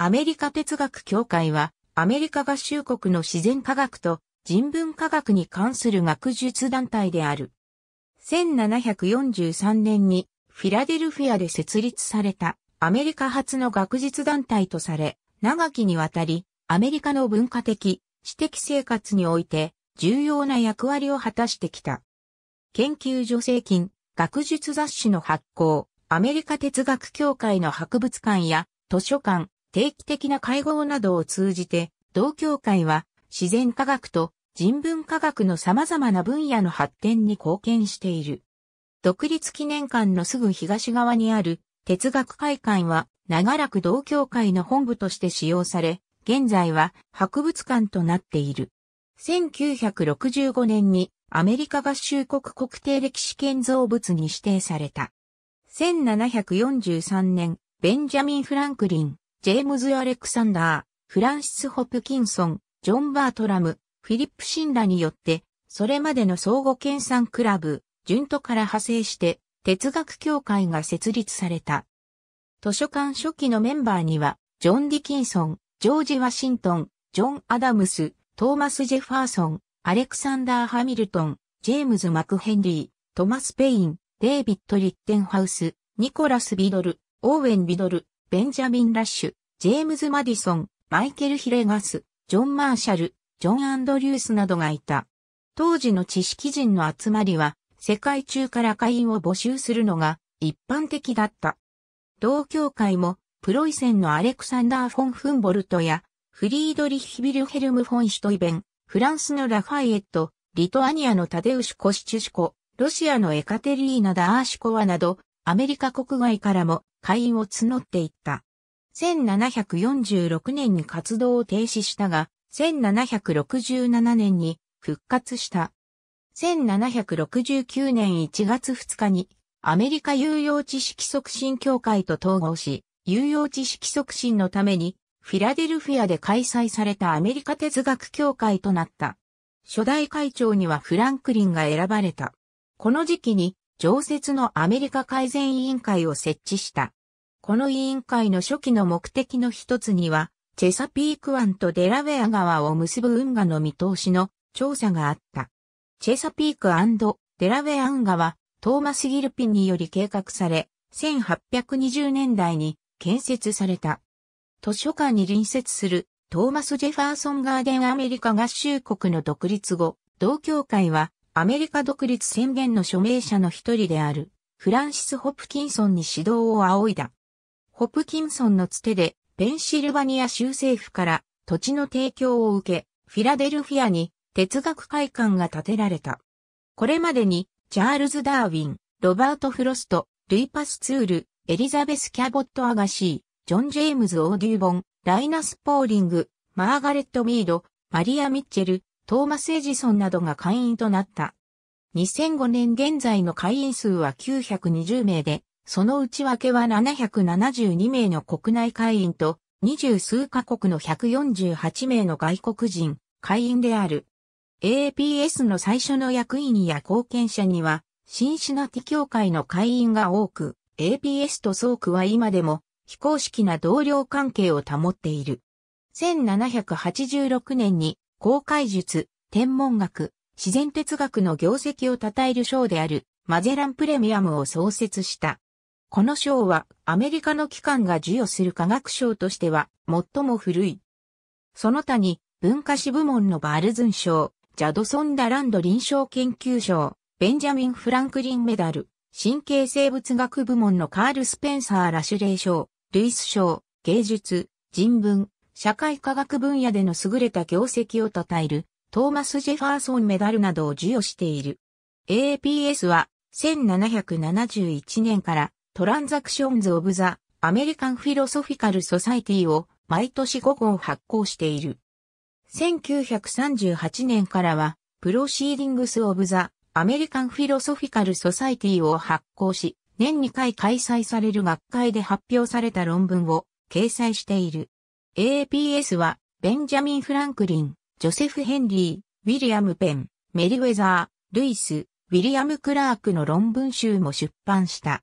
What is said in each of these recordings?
アメリカ哲学協会は、アメリカ合衆国の自然科学と人文科学に関する学術団体である。1743年にフィラデルフィアで設立されたアメリカ初の学術団体とされ、長きにわたりアメリカの文化的、知的生活において重要な役割を果たしてきた。研究助成金、学術雑誌の発行、アメリカ哲学協会の博物館や図書館、定期的な会合などを通じて、同協会は自然科学と人文科学の様々な分野の発展に貢献している。独立記念館のすぐ東側にある哲学会館は長らく同協会の本部として使用され、現在は博物館となっている。1965年にアメリカ合衆国国定歴史建造物に指定された。1743年、ベンジャミン・フランクリン、ジェームズ・アレクサンダー、フランシス・ホプキンソン、ジョン・バートラム、フィリップ・シンラによって、それまでの相互研鑽クラブ、順トから派生して、哲学協会が設立された。図書館初期のメンバーには、ジョン・ディキンソン、ジョージ・ワシントン、ジョン・アダムス、トーマス・ジェファーソン、アレクサンダー・ハミルトン、ジェームズ・マクヘンリー、トマス・ペイン、デイビッド・リッテンハウス、ニコラス・ビドル、オーウェン・ビドル、ベンジャミン・ラッシュ、ジェームズ・マディソン、マイケル・ヒレガス、ジョン・マーシャル、ジョン・アンドリュースなどがいた。当時の知識人の集まりは、世界中から会員を募集するのが一般的だった。同協会も、プロイセンのアレクサンダー・フォン・フンボルトや、フリードリヒ・ビルヘルム・フォン・シュトイベン、フランスのラファイエット、リトアニアのタデウシュ・コシチュシコ、ロシアのエカテリーナ・ダーシコワなど、アメリカ国外からも会員を募っていった。1746年に活動を停止したが、1767年に復活した。1769年1月2日にアメリカ有用知識促進協会と統合し、有用知識促進のためにフィラデルフィアで開催されたアメリカ哲学協会となった。初代会長にはフランクリンが選ばれた。この時期に常設のアメリカ改善委員会を設置した。この委員会の初期の目的の一つには、チェサピーク湾とデラウェア川を結ぶ運河の見通しの調査があった。チェサピークデラウェア運河は、トーマス・ギルピンにより計画され、1820年代に建設された。図書館に隣接するトーマス・ジェファーソン・ガーデン・アメリカ合衆国の独立後、同協会はアメリカ独立宣言の署名者の一人であるフランシス・ホプキンソンに指導を仰いだ。ホプキンソンのつてで、ペンシルバニア州政府から土地の提供を受け、フィラデルフィアに哲学会館が建てられた。これまでに、チャールズ・ダーウィン、ロバート・フロスト、ルイパス・ツール、エリザベス・キャボット・アガシー、ジョン・ジェームズ・オーデューボン、ライナス・ポーリング、マーガレット・ミード、マリア・ミッチェル、トーマス・エジソンなどが会員となった。2005年現在の会員数は920名で、その内訳は772名の国内会員と、二十数カ国の148名の外国人、会員である。APS の最初の役員や貢献者には、シンシナティ協会の会員が多く、APS とソークは今でも非公式な同僚関係を保っている。1786年に公開術、天文学、自然哲学の業績を称える賞であるマゼランプレミアムを創設した。この賞はアメリカの機関が授与する科学賞としては最も古い。その他に文化史部門のバールズン賞、ジャドソン・ダランド臨床研究賞、ベンジャミン・フランクリンメダル、神経生物学部門のカール・スペンサー・ラシュレー賞、ルイス賞、芸術、人文、社会科学分野での優れた業績を称えるトーマス・ジェファーソンメダルなどを授与している。a p s は1771年からトランザクションズ・オブ・ザ・アメリカン・フィロソフィカル・ソサイティを毎年5号発行している。1938年からは、プロシーディングス・オブ・ザ・アメリカン・フィロソフィカル・ソサイティを発行し、年2回開催される学会で発表された論文を掲載している。AAPS は、ベンジャミン・フランクリン、ジョセフ・ヘンリー、ウィリアム・ペン、メリウェザー、ルイス、ウィリアム・クラークの論文集も出版した。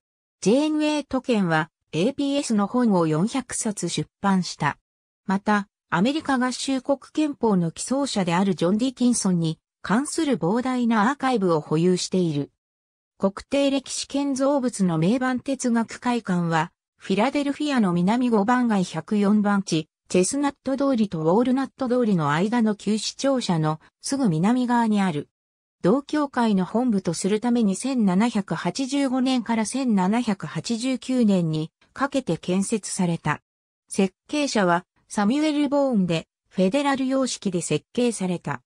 j n 8都県は APS の本を400冊出版した。また、アメリカ合衆国憲法の起草者であるジョン・ディキンソンに関する膨大なアーカイブを保有している。国定歴史建造物の名盤哲学会館は、フィラデルフィアの南5番街104番地、チェスナット通りとウォールナット通りの間の旧市庁舎のすぐ南側にある。同協会の本部とするために1785年から1789年にかけて建設された。設計者はサミュエル・ボーンでフェデラル様式で設計された。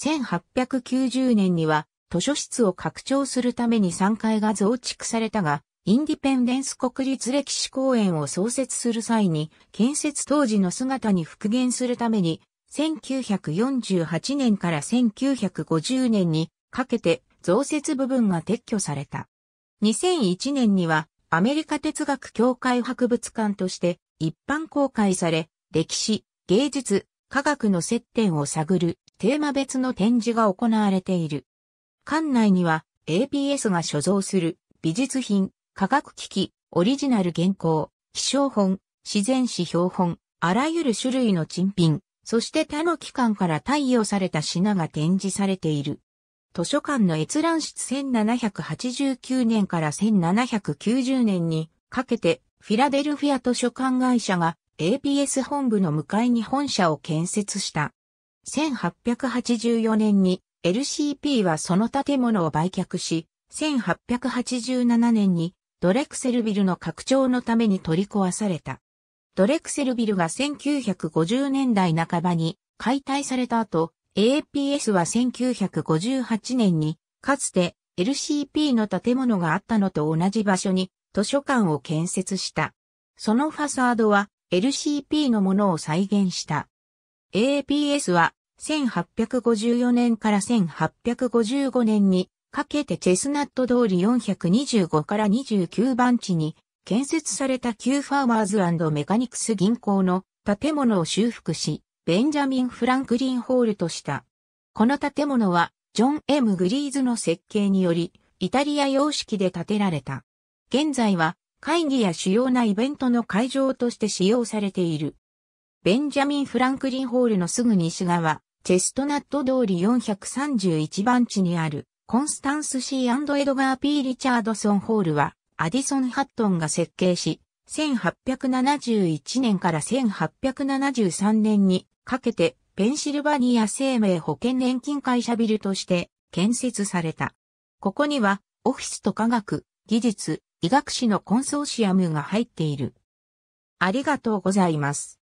1890年には図書室を拡張するために3階が増築されたが、インディペンデンス国立歴史公園を創設する際に、建設当時の姿に復元するために1948年から1950年にかけて増設部分が撤去された。2001年にはアメリカ哲学協会博物館として一般公開され、歴史、芸術、科学の接点を探るテーマ別の展示が行われている。館内には APS が所蔵する美術品、科学機器、オリジナル原稿、気象本、自然史標本、あらゆる種類の珍品、そして他の機関から貸与された品が展示されている。図書館の閲覧室1789年から1790年にかけてフィラデルフィア図書館会社が APS 本部の向かいに本社を建設した。1884年に LCP はその建物を売却し、1887年にドレクセルビルの拡張のために取り壊された。ドレクセルビルが1950年代半ばに解体された後、APS は1958年に、かつて LCP の建物があったのと同じ場所に図書館を建設した。そのファサードは LCP のものを再現した。APS は1854年から1855年にかけてチェスナット通り425から29番地に建設された旧ファーマーズメカニクス銀行の建物を修復し、ベンジャミン・フランクリンホールとした。この建物は、ジョン・ M・ グリーズの設計により、イタリア様式で建てられた。現在は、会議や主要なイベントの会場として使用されている。ベンジャミン・フランクリンホールのすぐ西側、チェストナット通り431番地にある、コンスタンス・シー・エドガー・ P・ リチャードソン・ホールは、アディソン・ハットンが設計し、1871年から1873年にかけてペンシルバニア生命保険年金会社ビルとして建設された。ここにはオフィスと科学、技術、医学士のコンソーシアムが入っている。ありがとうございます。